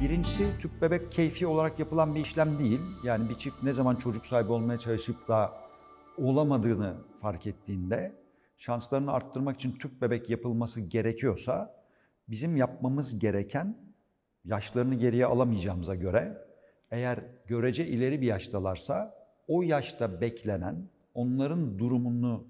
Birincisi tüp bebek keyfi olarak yapılan bir işlem değil. Yani bir çift ne zaman çocuk sahibi olmaya çalışıp da olamadığını fark ettiğinde şanslarını arttırmak için tüp bebek yapılması gerekiyorsa bizim yapmamız gereken yaşlarını geriye alamayacağımıza göre eğer görece ileri bir yaştalarsa o yaşta beklenen, onların durumunu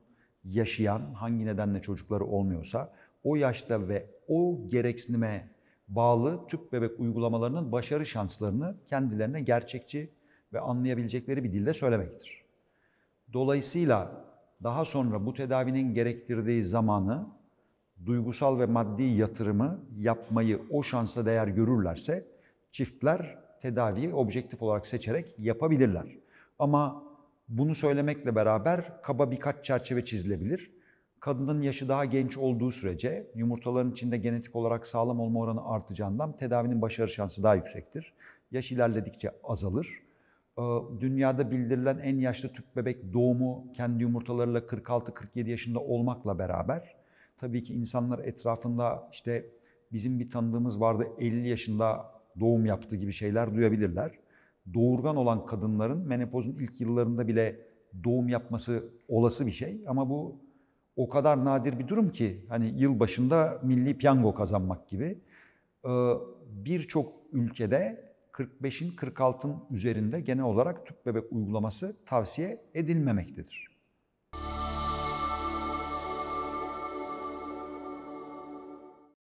yaşayan, hangi nedenle çocukları olmuyorsa o yaşta ve o gereksinime bağlı tüp bebek uygulamalarının başarı şanslarını kendilerine gerçekçi ve anlayabilecekleri bir dilde söylemektir. Dolayısıyla daha sonra bu tedavinin gerektirdiği zamanı, duygusal ve maddi yatırımı yapmayı o şansa değer görürlerse çiftler tedaviyi objektif olarak seçerek yapabilirler. Ama bunu söylemekle beraber kaba birkaç çerçeve çizilebilir kadının yaşı daha genç olduğu sürece yumurtaların içinde genetik olarak sağlam olma oranı artacağından tedavinin başarı şansı daha yüksektir. Yaş ilerledikçe azalır. Ee, dünyada bildirilen en yaşlı tüp bebek doğumu kendi yumurtalarıyla 46-47 yaşında olmakla beraber tabii ki insanlar etrafında işte bizim bir tanıdığımız vardı 50 yaşında doğum yaptı gibi şeyler duyabilirler. Doğurgan olan kadınların menopozun ilk yıllarında bile doğum yapması olası bir şey ama bu o kadar nadir bir durum ki hani yıl başında milli piyango kazanmak gibi birçok ülkede 45'in 46'ın üzerinde genel olarak tüp bebek uygulaması tavsiye edilmemektedir.